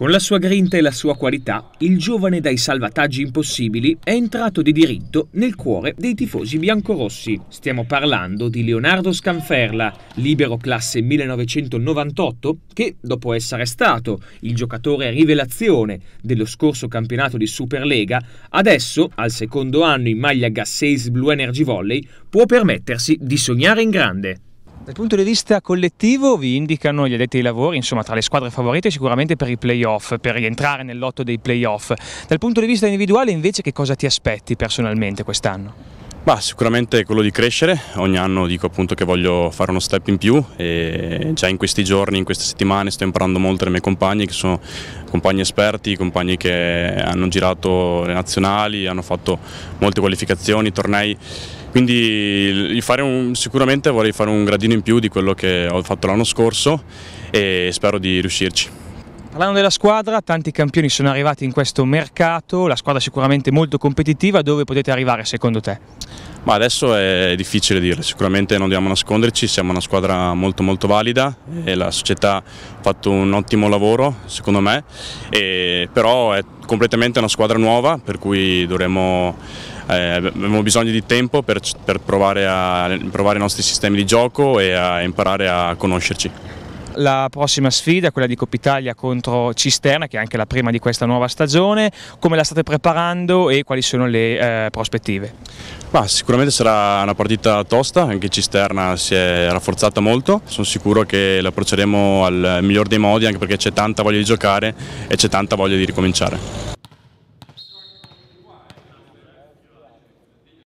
Con la sua grinta e la sua qualità, il giovane dai salvataggi impossibili è entrato di diritto nel cuore dei tifosi biancorossi. Stiamo parlando di Leonardo Scanferla, libero classe 1998, che dopo essere stato il giocatore rivelazione dello scorso campionato di Superlega, adesso, al secondo anno in maglia Gasseis Blue Energy Volley, può permettersi di sognare in grande. Dal punto di vista collettivo vi indicano gli addetti ai lavori, insomma tra le squadre favorite sicuramente per i playoff, per rientrare nel lotto dei playoff. Dal punto di vista individuale invece che cosa ti aspetti personalmente quest'anno? Bah, sicuramente quello di crescere, ogni anno dico appunto che voglio fare uno step in più e già in questi giorni, in queste settimane sto imparando molto dai miei compagni che sono compagni esperti, compagni che hanno girato le nazionali, hanno fatto molte qualificazioni, tornei quindi un, sicuramente vorrei fare un gradino in più di quello che ho fatto l'anno scorso e spero di riuscirci. Parlando della squadra, tanti campioni sono arrivati in questo mercato, la squadra sicuramente molto competitiva, dove potete arrivare secondo te? Ma adesso è difficile dirlo, sicuramente non dobbiamo nasconderci, siamo una squadra molto molto valida e la società ha fatto un ottimo lavoro secondo me, e, però è completamente una squadra nuova per cui dovremmo eh, abbiamo bisogno di tempo per, per provare, a, provare i nostri sistemi di gioco e a imparare a conoscerci la prossima sfida, quella di Coppa Italia contro Cisterna, che è anche la prima di questa nuova stagione. Come la state preparando e quali sono le eh, prospettive? Ma sicuramente sarà una partita tosta, anche Cisterna si è rafforzata molto, sono sicuro che la approcceremo al miglior dei modi anche perché c'è tanta voglia di giocare e c'è tanta voglia di ricominciare.